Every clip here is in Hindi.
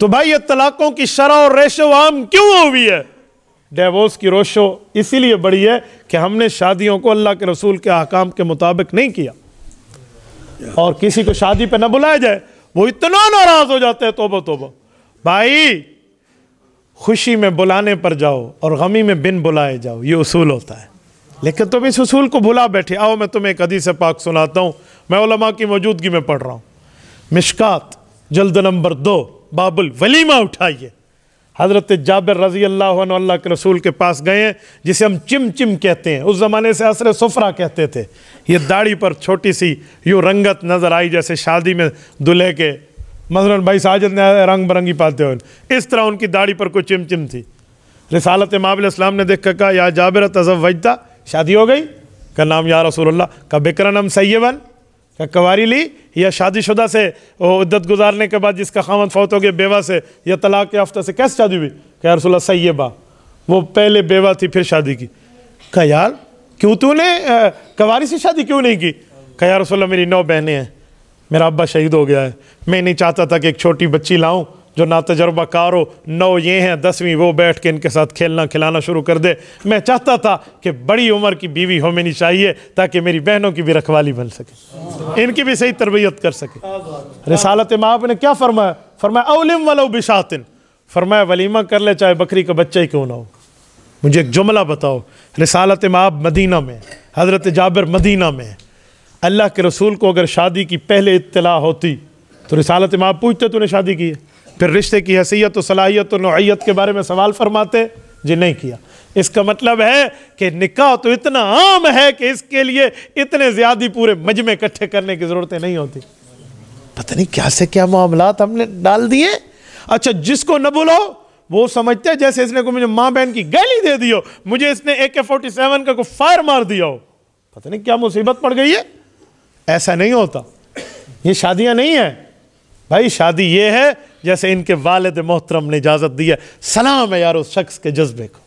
तो भाई ये तलाकों की शरह और रेशो आम क्यों हुई है डेवोर्स की रोशो इसीलिए बड़ी है कि हमने शादियों को अल्लाह के रसूल के अहकाम के मुताबिक नहीं किया और किसी को शादी पे ना बुलाया जाए वो इतना नाराज हो जाते हैं तोबो तोबो भाई खुशी में बुलाने पर जाओ और गमी में बिन बुलाए जाओ ये उसूल होता है लेकिन तुम इस उसूल को भुला बैठे आओ मैं तुम्हें एक अदी से पाक सुनाता हूँ मैं उलमा की मौजूदगी में पढ़ रहा हूँ मिशकात जल्द नंबर दो बाबुल वलीमा उठाइए हज़रत जाबिर रज़ी अल्लाह अल्लाह के रसूल के पास गए हैं जिसे हम चिम चिम कहते हैं उस ज़माने से असर सफ़रा कहते थे ये दाढ़ी पर छोटी सी यूँ रंगत नज़र आई जैसे शादी में दुल्हे के मसलन भाई साजद ने रंग बरंगी पाते हुए इस तरह उनकी दाढ़ी पर कोई चिम चिम थी रिसालत माबिल इस्लाम ने देख कर कहा या जाबिर तजब वजदा शादी हो गई का नाम या रसूल का बिक्रनम सैबन कवारी ली या शादीशुदा से उद्दत गुजारने के बाद जिसका खामद फौत हो गया बेवा से या तलाक याफ्ता से कैसे शादी हुई क्या रसोल्ला सही बा वो पहले बेवा थी फिर शादी की क्या यार क्यों तूने कवारी से शादी क्यों नहीं की कहा यार रसोल्ला मेरी नौ बहनें हैं मेरा अब्बा शहीद हो गया है मैं नहीं चाहता था कि एक छोटी बच्ची लाऊँ जो ना कार हो नौ ये हैं दसवीं वो बैठ के इनके साथ खेलना खिलाना शुरू कर दे मैं चाहता था कि बड़ी उम्र की बीवी हो मेरी चाहिए ताकि मेरी बहनों की भी रखवाली बन सके इनकी भी सही तरबियत कर सके रसालत माँ ने क्या फरमाया फरमाया अवलिम वालो बिशातिन फरमाया वलीमा कर ले चाहे बकरी का बच्चा ही क्यों ना हो मुझे एक जुमला बताओ रसालत माब मदीना में हज़रत जाबिर मदीना में अल्लाह के रसूल को अगर शादी की पहले इतला होती तो रसालत माब पूछते तूने शादी की है फिर रिश्ते की हैसियत सलाहियत और के बारे में सवाल फरमाते जी नहीं किया इसका मतलब है कि निकाह तो इतना आम है कि इसके लिए इतने ज़्यादा पूरे मजमे इकट्ठे करने की ज़रूरतें नहीं होती पता नहीं क्या से क्या मामला हमने डाल दिए अच्छा जिसको न बुलाओ वो समझते हैं जैसे इसने को मुझे माँ बहन की गैली दे दी हो मुझे इसने ए के फोर्टी सेवन का को फायर मार दिया हो पता नहीं क्या मुसीबत पड़ गई है ऐसा नहीं होता ये शादियाँ नहीं है भाई शादी ये है जैसे इनके वालद मोहतरम ने इजाज़त दी है सलाम है यार उस शख्स के जज्बे को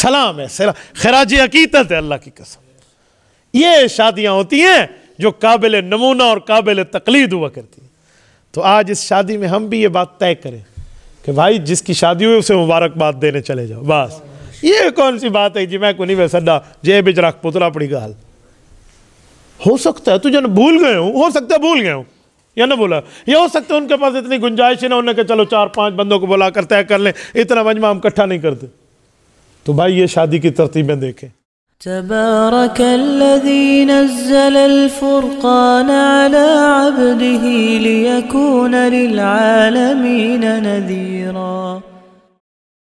सलाम है खराज अकीदत है अल्लाह की कसम ये शादियां होती हैं जो काबिल नमूना और काबिल तकलीद हुआ करती हैं तो आज इस शादी में हम भी ये बात तय करें कि भाई जिसकी शादी हुई उसे मुबारकबाद देने चले जाओ बस ये कौन सी बात है जी मैं को नहीं सड्डा जे बिजरा पुतला पड़ी गाल हो सकता है तुझे भूल गए हो सकता है भूल गए हूँ या ना बोला ये हो सकता है उनके पास इतनी गुंजाइश ही ना उन्होंने कहा चलो चार पांच बंदों को बुला कर तय कर लें इतना मजमा हम इकट्ठा नहीं करते तो भाई ये शादी की तरतीबें देखें تبارك الذي نزل الفرقان على عبده ليكون للعالمين نذيراً